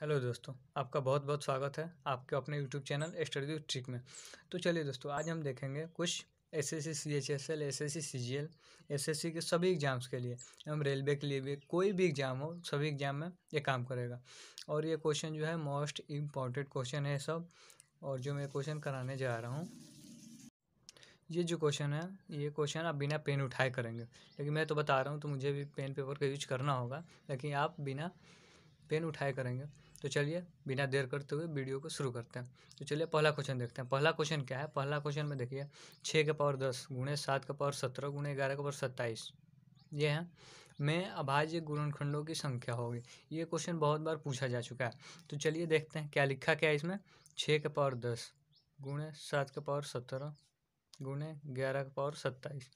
hello दोस्तों आपका बहुत बहुत स्वागत है आपके अपने YouTube channel study with trick में तो चलिए दोस्तों आज हम देखेंगे कुछ S S C C H S L S S C C G L S S C के सभी एग्ज़ाम्स के लिए एवं रेलवे के लिए भी कोई भी एग्ज़ाम हो सभी एग्ज़ाम में ये काम करेगा और ये क्वेश्चन जो है मोस्ट इम्पॉर्टेंट क्वेश्चन है सब और जो मैं क्वेश्चन कराने जा रहा हूँ ये जो क्वेश्चन है ये क्वेश्चन आप बिना पेन उठाए करेंगे लेकिन मैं तो बता रहा हूँ तो मुझे भी पेन पेपर का यूज करना होगा लेकिन आप बिना पेन उठाए करेंगे तो चलिए बिना देर करते हुए वीडियो को शुरू करते हैं तो चलिए पहला क्वेश्चन देखते हैं पहला क्वेश्चन क्या है पहला क्वेश्चन में देखिए छः के पावर दस गुणे सात का पावर सत्रह गुणे ग्यारह का पावर सत्ताईस ये है में अभाज्य गुणनखंडों की संख्या होगी ये क्वेश्चन बहुत बार पूछा जा चुका है तो चलिए देखते हैं क्या लिखा क्या है इसमें छः के पावर दस गुणे सात के पावर सत्रह गुणे ग्यारह का पावर सत्ताईस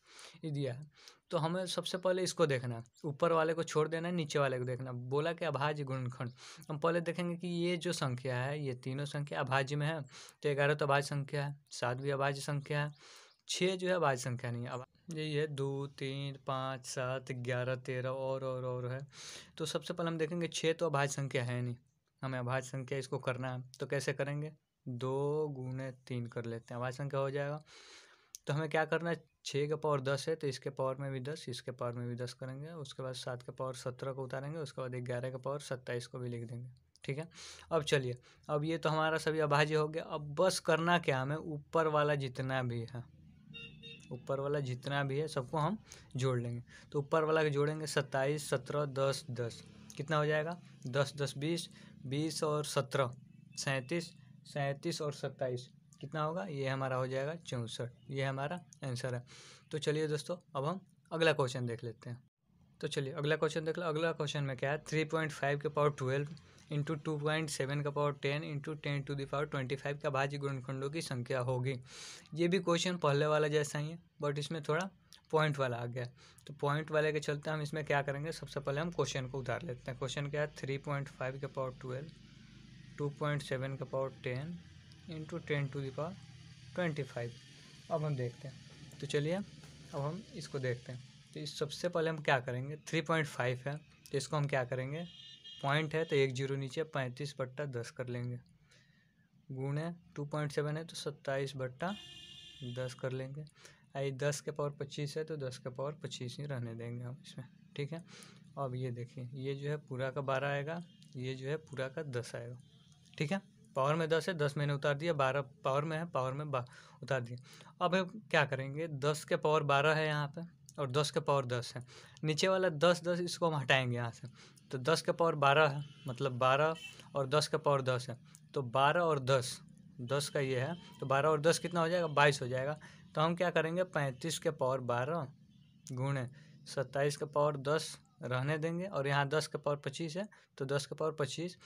ये दिया है तो हमें सबसे पहले इसको देखना है ऊपर वाले को छोड़ देना है नीचे वाले को देखना बोला कि अभाज्य गुणखंड हम पहले देखेंगे कि ये जो संख्या है ये तीनों संख्या अभाज्य में है तो ग्यारह तो अभाज्य संख्या है सात भी अभाज्य संख्या है छः जो है अभाज्य संख्या नहीं है अब यही है दो तीन पाँच सात ग्यारह तेरह और और और है तो सबसे पहले हम देखेंगे छः तो अभाज्य संख्या है नहीं हमें अभाज्य संख्या इसको करना है तो कैसे करेंगे दो गुणे तीन कर लेते हैं अभाज्य संख्या हो जाएगा तो हमें क्या करना है छः का पावर दस है तो इसके पावर में भी दस इसके पावर में भी दस करेंगे उसके बाद सात का पावर सत्रह को उतारेंगे उसके बाद ग्यारह का पावर सत्ताईस को भी लिख देंगे ठीक है अब चलिए अब ये तो हमारा सभी अभाज्य हो गया अब बस करना क्या हमें ऊपर वाला जितना भी है ऊपर वाला जितना भी है सबको हम जोड़ लेंगे तो ऊपर वाला के जोड़ेंगे सत्ताईस सत्रह दस दस कितना हो जाएगा दस दस बीस बीस और सत्रह सैंतीस सैंतीस और सत्ताईस कितना होगा ये हमारा हो जाएगा चौंसठ ये हमारा आंसर है तो चलिए दोस्तों अब हम अगला क्वेश्चन देख लेते हैं तो चलिए अगला क्वेश्चन देख लो अगला क्वेश्चन में क्या है थ्री पॉइंट फाइव के power twelve into two point seven का power ten into ten two power twenty five का भाज्य गुणखंडों की संख्या होगी ये भी क्वेश्चन पहले वाला जैसा ही है बट इसमें थोड़ा पॉइंट वाला आ गया तो पॉइंट वाले के चलते हम इसमें क्या करेंगे सबसे पहले हम क्वेश्चन को उतार लेते हैं क्वेश्चन क्या है थ्री पॉइंट फाइव के power twelve two point seven का power ten into ten two power twenty five अब हम देखते हैं तो चलिए अब हम इसको देखते हैं तो इस सबसे पहले हम क्या करेंगे थ्री पॉइंट फाइव है तो इसको हम क्या करेंगे पॉइंट है तो एक जीरो नीचे पैंतीस बट्टा दस कर लेंगे गुण है टू पॉइंट सेवन है तो सत्ताईस बट्टा दस कर लेंगे आई दस के पावर पच्चीस है तो दस के पावर पच्चीस ही रहने देंगे हम इसमें ठीक है अब ये देखिए ये जो है पूरा का बारह आएगा ये जो है पूरा का दस आएगा ठीक है पावर में दस है दस मैंने उतार दिया बारह पावर में है पावर में बा उतार दिया अब हम क्या करेंगे दस के पावर बारह है यहाँ पे और दस के पावर दस है नीचे वाला दस दस इसको हम हटाएंगे यहाँ से तो दस के पावर बारह है मतलब बारह और दस के पावर दस है तो बारह और दस दस का ये है तो बारह और दस कितना हो जाएगा बाईस हो जाएगा तो हम क्या करेंगे पैंतीस के पावर बारह गुणे सत्ताईस के पावर दस रहने देंगे और यहाँ दस के पावर पच्चीस है तो दस के पावर पच्चीस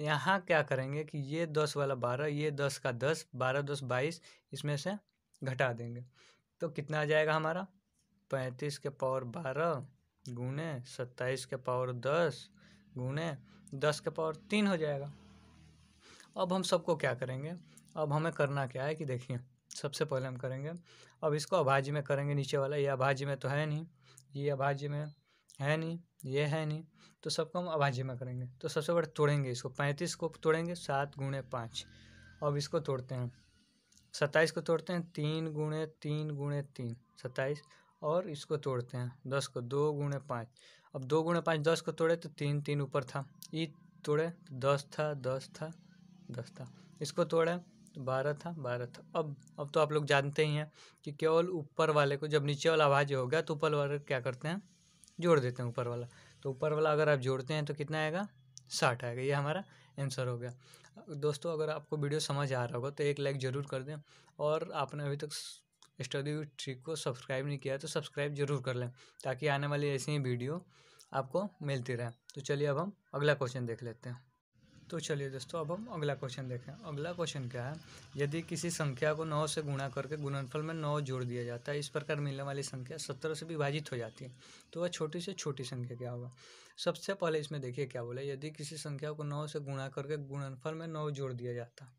यहाँ क्या करेंगे कि ये दस वाला बारह ये दस का दस बारह दस बाईस इसमें से घटा देंगे तो कितना आ जाएगा हमारा पैंतीस के पावर बारह गुने सत्ताईस के पावर दस गुने दस के पावर तीन हो जाएगा अब हम सबको क्या करेंगे अब हमें करना क्या है कि देखिए सबसे पहले हम करेंगे अब इसको अभाज्य में करेंगे नीचे वाला ये अभाज्य में तो है नहीं ये अभाज्य में है नहीं ये है नहीं तो सबको हम अभाज्य में करेंगे तो सबसे बड़े तोड़ेंगे इसको पैंतीस को तोड़ेंगे सात गुणे पाँच अब इसको तोड़ते हैं सत्ताईस को तोड़ते हैं तीन गुणे तीन गुणे तीन सत्ताईस और इसको तोड़ते हैं दस को दो गुणे पाँच अब दो गुणे पाँच दस को तोड़े तो तीन तीन ऊपर था ई तोड़े तो दस था दस था दस था इसको तोड़े तो बारह था बारह था अब अब तो आप लोग जानते ही हैं कि केवल ऊपर वाले को जब नीचे वाला आवाज होगा तो ऊपर वाले क्या करते हैं जोड़ देते हैं ऊपर वाला तो ऊपर वाला अगर आप जोड़ते हैं तो कितना आएगा साठ आएगा ये हमारा आंसर हो गया दोस्तों अगर आपको वीडियो समझ आ रहा होगा तो एक लाइक ज़रूर कर दें और आपने अभी तक स्टडी ट्रिक को सब्सक्राइब नहीं किया तो सब्सक्राइब जरूर कर लें ताकि आने वाली ऐसी ही वीडियो आपको मिलती रहे तो चलिए अब हम अगला क्वेश्चन देख लेते हैं तो चलिए दोस्तों अब हम अगला क्वेश्चन देखें अगला क्वेश्चन क्या है यदि किसी संख्या को नौ से गुणा करके गुणनफल में नौ जोड़ दिया जाता है इस प्रकार मिलने वाली संख्या सत्रह से विभाजित हो जाती है तो वह छोटी से छोटी संख्या क्या होगा सबसे पहले इसमें देखिए क्या बोला यदि किसी संख्या को नौ से गुणा करके गुणनफल में नौ जोड़ दिया जाता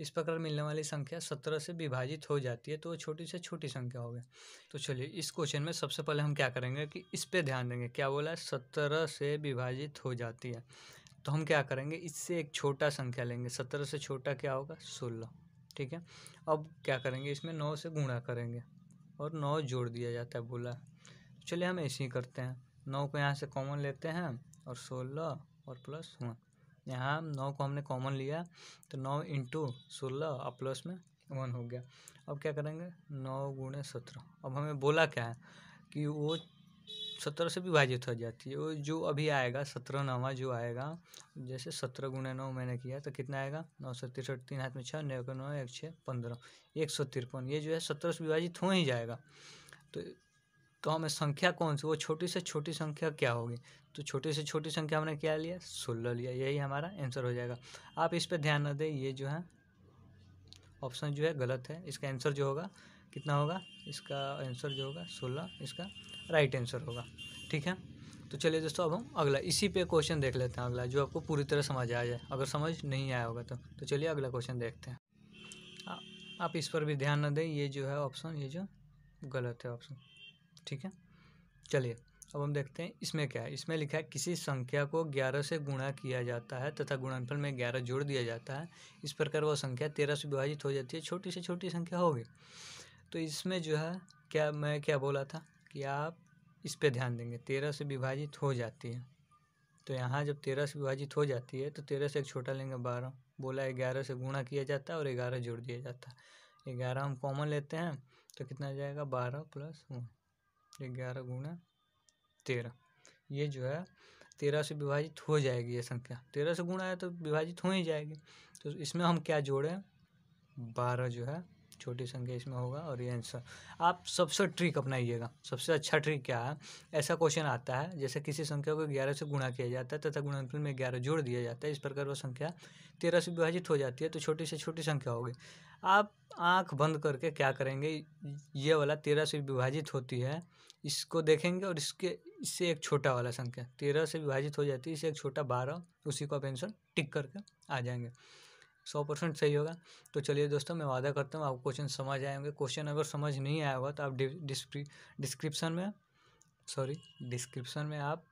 इस प्रकार मिलने वाली संख्या सत्रह से विभाजित हो जाती है तो वो छोटी से छोटी संख्या हो गई तो चलिए इस क्वेश्चन में सबसे पहले हम क्या करेंगे कि इस पे ध्यान देंगे क्या बोला है सत्रह से विभाजित हो जाती है तो हम क्या करेंगे इससे एक छोटा संख्या लेंगे सत्रह से छोटा क्या होगा सोलह ठीक है अब क्या करेंगे इसमें नौ से गुणा करेंगे और नौ जोड़ दिया जाता है बोला चलिए हम ऐसे ही करते हैं नौ को यहाँ से कॉमन लेते हैं और सोलह और प्लस वन यहाँ नौ को हमने कॉमन लिया तो नौ इंटू सोलह और प्लस में वन हो गया अब क्या करेंगे नौ गुणे सत्रह अब हमें बोला क्या है कि वो सत्रह से विभाजित हो जाती है वो जो अभी आएगा सत्रह नवा जो आएगा जैसे सत्रह गुना नौ मैंने किया तो कितना आएगा नौ सौ तिरसठ तीन हाथ में छः नौ का नौ एक छः पंद्रह एक सौ तिरपन ये जो है सत्रह से विभाजित हो ही जाएगा तो तो हमें संख्या कौन सी वो छोटी से छोटी संख्या क्या होगी तो छोटी से छोटी संख्या हमने क्या लिया सोलह लिया यही हमारा आंसर हो जाएगा आप इस पर ध्यान न दें ये जो है ऑप्शन जो है गलत है इसका आंसर जो होगा कितना होगा इसका आंसर जो होगा सोलह इसका राइट आंसर होगा ठीक है तो चलिए दोस्तों अब हम अगला इसी पे क्वेश्चन देख लेते हैं अगला जो आपको पूरी तरह समझ आ जाए अगर समझ नहीं आया होगा तो तो चलिए अगला क्वेश्चन देखते हैं आ, आप इस पर भी ध्यान ना दें ये जो है ऑप्शन ये जो गलत है ऑप्शन ठीक है चलिए अब हम देखते हैं इसमें क्या है इसमें लिखा है किसी संख्या को ग्यारह से गुणा किया जाता है तथा गुणनफल में ग्यारह जोड़ दिया जाता है इस प्रकार वह संख्या तेरह से विभाजित हो जाती है छोटी से छोटी संख्या होगी तो इसमें जो है क्या मैं क्या बोला था कि आप इस पे ध्यान देंगे तेरह से विभाजित हो जाती है तो यहाँ जब तेरह से विभाजित हो जाती है तो तेरह से एक छोटा लेंगे बारह बोला ग्यारह से गुणा किया जाता है और ग्यारह जोड़ दिया जाता है ग्यारह हम कॉमन लेते हैं तो कितना आ जाएगा बारह प्लस वन ग्यारह गुणा तेरह ये जो है तेरह से विभाजित हो जाएगी ये संख्या तेरह से गुणा है तो विभाजित हो ही जाएगी तो इसमें हम क्या जोड़ें बारह जो है छोटी संख्या इसमें होगा और ये आंसर आप सबसे ट्रिक अपनाइएगा सबसे अच्छा ट्रिक क्या है ऐसा क्वेश्चन आता है जैसे किसी संख्या को ग्यारह से गुणा किया जाता है तथा गुणनफल में ग्यारह जोड़ दिया जाता है इस प्रकार वह संख्या तेरह से विभाजित हो जाती है तो छोटी से छोटी संख्या होगी आप आँख बंद करके क्या करेंगे ये वाला तेरह से विभाजित होती है इसको देखेंगे और इसके इससे एक छोटा वाला संख्या तेरह से विभाजित हो जाती है इससे एक छोटा बारह उसी को आप आंसर टिक करके आ जाएंगे सौ परसेंट सही होगा तो चलिए दोस्तों मैं वादा करता हूँ आपको क्वेश्चन समझ आए होंगे क्वेश्चन अगर समझ नहीं आया होगा तो आप डिस्क्रिप्शन में सॉरी डिस्क्रिप्शन में आप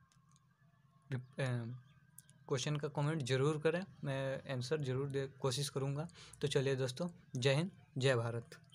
क्वेश्चन का कमेंट जरूर करें मैं आंसर जरूर दे कोशिश करूँगा तो चलिए दोस्तों जय हिंद जय भारत